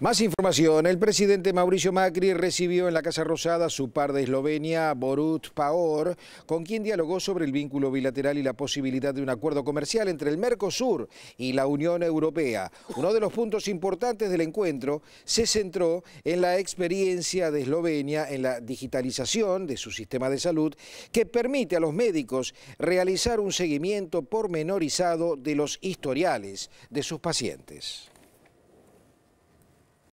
Más información. El presidente Mauricio Macri recibió en la Casa Rosada a su par de Eslovenia, Borut Paor, con quien dialogó sobre el vínculo bilateral y la posibilidad de un acuerdo comercial entre el Mercosur y la Unión Europea. Uno de los puntos importantes del encuentro se centró en la experiencia de Eslovenia en la digitalización de su sistema de salud que permite a los médicos realizar un seguimiento pormenorizado de los historiales de sus pacientes.